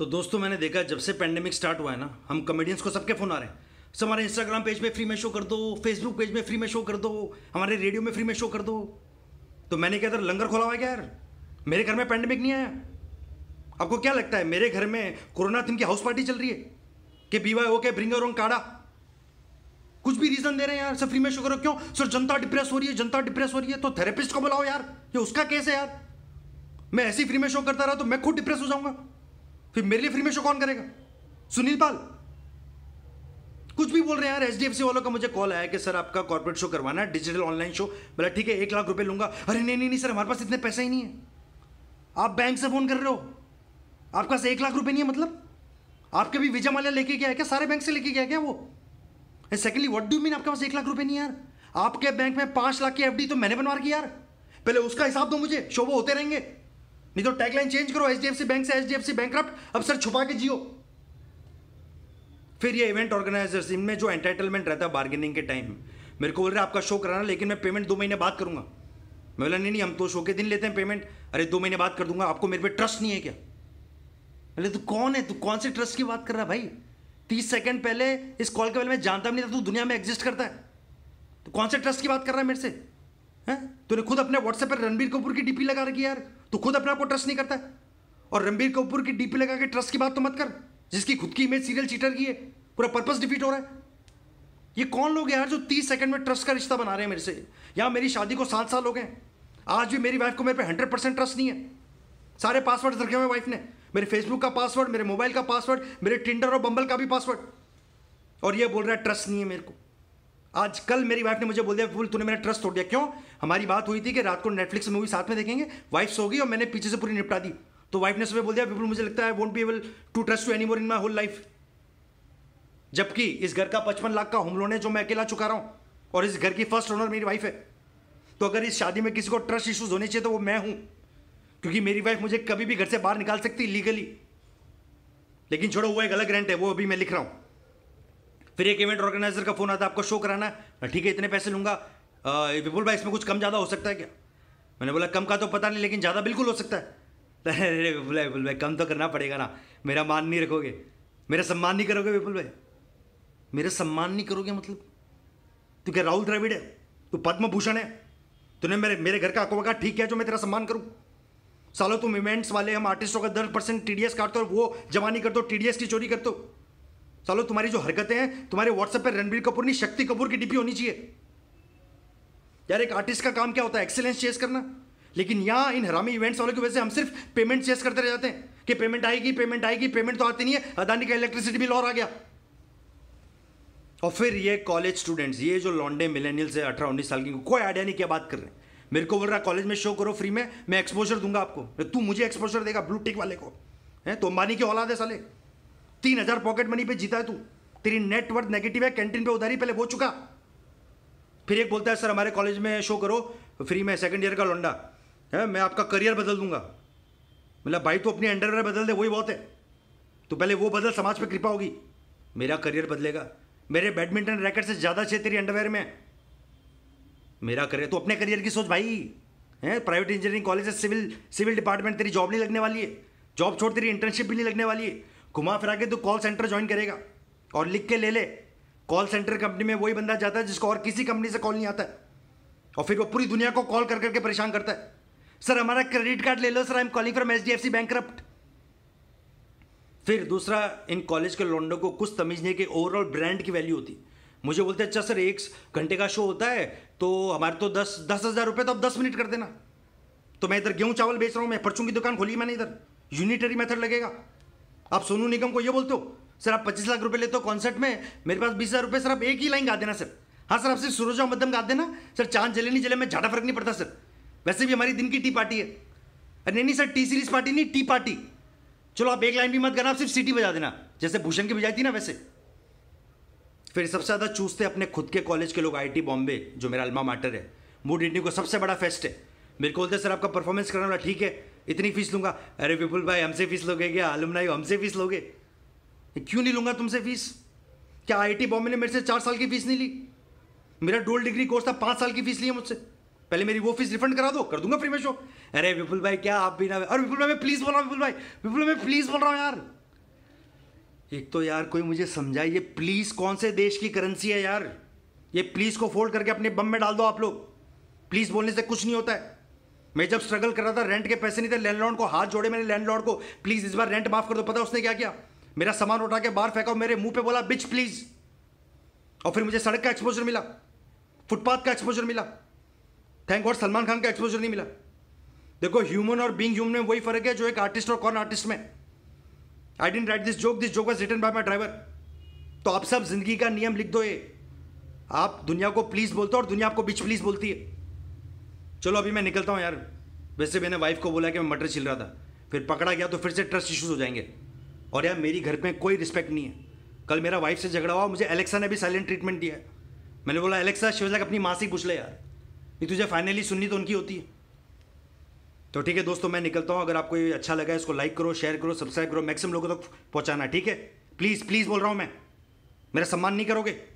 तो दोस्तों मैंने देखा जब से पेंडेमिक स्टार्ट हुआ है ना हम कॉमेडियंस को सबके फ़ोन आ रहे हैं सर हमारे इंस्टाग्राम पेज में फ्री में शो कर दो फेसबुक पेज में फ्री में शो कर दो हमारे रेडियो में फ्री में शो कर दो तो मैंने क्या इधर लंगर खोला हुआ है क्या यार मेरे घर में पैंडमिक नहीं आया आपको क्या लगता है मेरे घर में कोरोना थीम की हाउस पार्टी चल रही है कि बीवा ओके ब्रिंग ओन काड़ा कुछ भी रीजन दे रहे हैं यार सर फ्री में शो करो क्यों सर जनता डिप्रेस हो रही है जनता डिप्रेस हो रही है तो थेरेपिस्ट को बुलाओ यार ये उसका केस है यार मैं ऐसी फ्री में शो करता रहा तो मैं खुद डिप्रेस हो जाऊंगा फिर मेरे लिए फ्री में शो कौन करेगा सुनील पाल कुछ भी बोल रहे हैं यार एच वालों का मुझे कॉल आया कि सर आपका कॉर्पोरेट शो करवाना है डिजिटल ऑनलाइन शो बोला ठीक है एक लाख रुपए लूंगा अरे नहीं नहीं नहीं सर हमारे पास इतने पैसा ही नहीं है आप बैंक से फ़ोन कर रहे हो आपके पास एक लाख रुपए नहीं है मतलब आपके भी विजय माल्या लेके गया है क्या सारे बैंक से लेके गया क्या वो सेकंडली व्हाट डू मीन आपके पास एक लाख रुपए नहीं यार आपके बैंक में पांच लाख की एफडी तो मैंने बनवा रखी यार पहले उसका हिसाब दो मुझे वो होते रहेंगे नहीं तो टैगलाइन चेंज करो एचडीएफसी बैंक से एचडीएफसी बैंकक्रप्ट अब सर छुपा के जियो फिर ये इवेंट ऑर्गेनाइजर्स इनमें जो एंटाइटलमेंट रहता है बार्गेनिंग के टाइम मेरे को बोल रहे आपका शो कराना लेकिन मैं पेमेंट दो महीने बाद करूंगा मैं बोला नहीं नहीं हम तो शो के दिन लेते हैं पेमेंट अरे दो महीने बाद कर दूंगा आपको मेरे पे ट्रस्ट नहीं है क्या अरे तू कौन है तू कौन से ट्रस्ट की बात कर रहा है भाई तीस सेकंड पहले इस कॉल के बारे में जानता भी नहीं था तू दुनिया में एग्जिस्ट करता है तो कौन से ट्रस्ट की बात कर रहा है मेरे से है तूने खुद अपने व्हाट्सएप पर रणबीर कपूर की डीपी लगा रखी यार तू खुद अपने आप को ट्रस्ट नहीं करता और रणबीर कपूर की डीपी लगा के ट्रस्ट की बात तो मत कर जिसकी खुद की इमेज सीरियल चीटर की है पूरा पर्पस डिफीट हो रहा है ये कौन लोग यार जो तीस सेकंड में ट्रस्ट का रिश्ता बना रहे हैं मेरे से यहां मेरी शादी को सात साल हो गए आज भी मेरी वाइफ को मेरे पे हंड्रेड परसेंट ट्रस्ट नहीं है सारे पासवर्ड रखे हुए वाइफ ने मेरे फेसबुक का पासवर्ड मेरे मोबाइल का पासवर्ड मेरे टिंडर और बम्बल का भी पासवर्ड और ये बोल रहा है ट्रस्ट नहीं है मेरे को आज कल मेरी वाइफ ने मुझे बोल दिया तूने मेरा ट्रस्ट तोड़ दिया क्यों हमारी बात हुई थी कि रात को नेटफ्लिक्स मूवी साथ में देखेंगे वाइफ सो गई और मैंने पीछे से पूरी निपटा दी तो वाइफ ने सुबह बोल दिया विपुल मुझे लगता है won't be able to trust to any more in my whole life जबकि इस घर का पचपन लाख का होम लोन है जो मैं अकेला चुका रहा हूँ और इस घर की फर्स्ट ओनर मेरी वाइफ है तो अगर इस शादी में किसी को ट्रस्ट इश्यूज होने चाहिए तो वो मैं हूँ क्योंकि मेरी वाइफ मुझे कभी भी घर से बाहर निकाल सकती लीगली लेकिन छोड़ो वो एक अलग रेंट है वो अभी मैं लिख रहा हूँ फिर एक इवेंट ऑर्गेनाइजर का फ़ोन आता आपको शो कराना है ठीक है इतने पैसे लूँगा विपुल भाई इसमें कुछ कम ज़्यादा हो सकता है क्या मैंने बोला कम का तो पता नहीं लेकिन ज़्यादा बिल्कुल हो सकता है अरे विपुल भाई विपुल भाई कम तो करना पड़ेगा ना मेरा मान नहीं रखोगे मेरा सम्मान नहीं करोगे विपुल भाई मेरा सम्मान नहीं करोगे मतलब तू क्या राहुल द्रविड़ है तू पद्म भूषण है तूने मेरे मेरे घर का अकोबा ठीक किया जो मैं तेरा सम्मान करूँ सालों तुम इवेंट्स वाले हम आर्टिस्टों का दस परसेंट टी डी काटते हो वो जमा नहीं करते टी डी एस की चोरी करते हो चलो तुम्हारी जो हरकतें हैं तुम्हारे व्हाट्सएप पर रणबीर कपूर नहीं शक्ति कपूर की डीपी होनी चाहिए यार एक आर्टिस्ट का काम क्या होता है एक्सेलेंस चेस करना लेकिन यहाँ इन हरामी इवेंट्स वालों की वजह से हम सिर्फ पेमेंट चेस करते रह जाते हैं कि पेमेंट आएगी पेमेंट आएगी पेमेंट तो आती नहीं है अदानी का इलेक्ट्रिसिटी बिल और आ गया और फिर ये कॉलेज स्टूडेंट्स ये जो लॉन्डे मिलेनियल से अठारह उन्नीस साल की कोई आइडिया नहीं क्या बात कर रहे हैं मेरे को बोल रहा कॉलेज में शो करो फ्री में मैं एक्सपोजर दूंगा आपको तू मुझे एक्सपोजर देगा ब्लू टिक वाले को है तो अंबानी की औलाद है साले तीन हजार पॉकेट मनी पे जीता है तू तेरी नेटवर्थ नेगेटिव है कैंटीन पे उधारी पहले हो चुका फिर एक बोलता है सर हमारे कॉलेज में शो करो फ्री में सेकेंड ईयर का लौंडा है मैं आपका करियर बदल दूंगा मतलब भाई तो अपनी अंडरवेयर बदल दे वही बहुत है तो पहले वो बदल समाज पर कृपा होगी मेरा करियर बदलेगा मेरे बैडमिंटन रैकेट से ज़्यादा छे तेरी अंडरवेयर में मेरा करियर तो अपने करियर की सोच भाई है private engineering college civil civil department तेरी जॉब नहीं लगने वाली है जॉब छोड़ तेरी इंटर्नशिप भी नहीं लगने वाली है घुमा फिरा के तू कॉल सेंटर ज्वाइन करेगा और लिख के ले ले कॉल सेंटर कंपनी में वही बंदा जाता है जिसको और किसी कंपनी से कॉल नहीं आता है और फिर वो पूरी दुनिया को कॉल कर करके परेशान करता है सर हमारा क्रेडिट कार्ड ले लो sir I am calling from H D F C bank फिर दूसरा इन कॉलेज के लोंडो को कुछ तमीज नहीं कि ओवरऑल ब्रांड की वैल्यू होती मुझे बोलते अच्छा सर एक घंटे का शो होता है तो हमारे तो दस दस हज़ार रुपये तो अब दस मिनट कर देना तो मैं इधर गेहूँ चावल बेच रहा हूँ मैं परचूँ की दुकान खोली मैंने इधर यूनिटरी मेथड लगेगा आप सोनू निगम को ये बोलते हो सर आप पच्चीस लाख रुपए लेते हो कॉन्सर्ट में मेरे पास बीस हज़ार रुपये सर आप एक ही लाइन गा देना सर हाँ सर आप सिर्फ और मध्यम गा देना सर चांद जले नहीं जले में झाटा फर्क नहीं पड़ता सर वैसे भी हमारी दिन की टी पार्टी है अरे नहीं नहीं सर टी सीरीज पार्टी नहीं टी पार्टी चलो आप एक लाइन भी मत गाना आप सिर्फ सिटी बजा देना जैसे भूषण की बजाई थी ना वैसे फिर सबसे ज़्यादा चूसते अपने खुद के कॉलेज के लोग आई बॉम्बे जो मेरा अल्मा मार्टर है मूड इंडियो का सबसे बड़ा फेस्ट है मेरे को बोलते सर आपका परफॉर्मेंस करना वाला ठीक है इतनी फीस लूंगा अरे विपुल भाई हमसे फीस लोगे क्या आलम नाई हमसे फीस लोगे क्यों नहीं लूंगा तुमसे फीस क्या आई टी बॉम्बे ने मेरे से चार साल की फीस नहीं ली मेरा डोल डिग्री कोर्स था पांच साल की फीस ली है मुझसे पहले मेरी वो फीस रिफंड करा दो कर दूंगा फ्री में शो अरे विपुल भाई क्या आप भी ना अरे विपुल भाई मैं प्लीज़ बोल रहा हूँ विपुल भाई विपुल मैं प्लीज़ बोल रहा हूँ यार एक तो यार कोई मुझे समझाइए प्लीज़ कौन से देश की करेंसी है यार ये प्लीज़ को फोल्ड करके अपने बम में डाल दो आप लोग प्लीज़ बोलने से कुछ नहीं होता है मैं जब स्ट्रगल कर रहा था रेंट के पैसे नहीं थे लैंडलॉर्ड को हाथ जोड़े मैंने लैंडलॉर्ड को प्लीज इस बार रेंट माफ कर दो पता उसने क्या किया मेरा सामान उठा के बाहर फेंका मेरे मुंह पे बोला बिच प्लीज और फिर मुझे सड़क का एक्सपोजर मिला फुटपाथ का एक्सपोजर मिला थैंक गॉड सलमान खान का एक्सपोजर नहीं मिला देखो ह्यूमन और बींग ह्यूमन में वही फर्क है जो एक आर्टिस्ट और कौन आर्टिस्ट में I didn't write this joke this joke was written by my driver तो आप सब जिंदगी का नियम लिख दो ये आप दुनिया को प्लीज बोलते हो और दुनिया आपको बिच प्लीज बोलती है चलो अभी मैं निकलता हूँ यार वैसे मैंने वाइफ को बोला कि मैं मटर छिल रहा था फिर पकड़ा गया तो फिर से ट्रस्ट इशूज़ हो जाएंगे और यार मेरी घर में कोई रिस्पेक्ट नहीं है कल मेरा वाइफ से झगड़ा हुआ मुझे एलेक्सा ने भी साइलेंट ट्रीटमेंट दिया है मैंने बोला एलेक्सा शिवजैक अपनी माँ से पूछ ले यार ये तुझे फाइनली सुननी तो उनकी होती है तो ठीक है दोस्तों मैं निकलता हूँ अगर आपको ये अच्छा लगा इसको लाइक करो शेयर करो सब्सक्राइब करो मैक्सिमम लोगों तक पहुँचाना ठीक है प्लीज़ प्लीज़ बोल रहा हूँ मैं मेरा सम्मान नहीं करोगे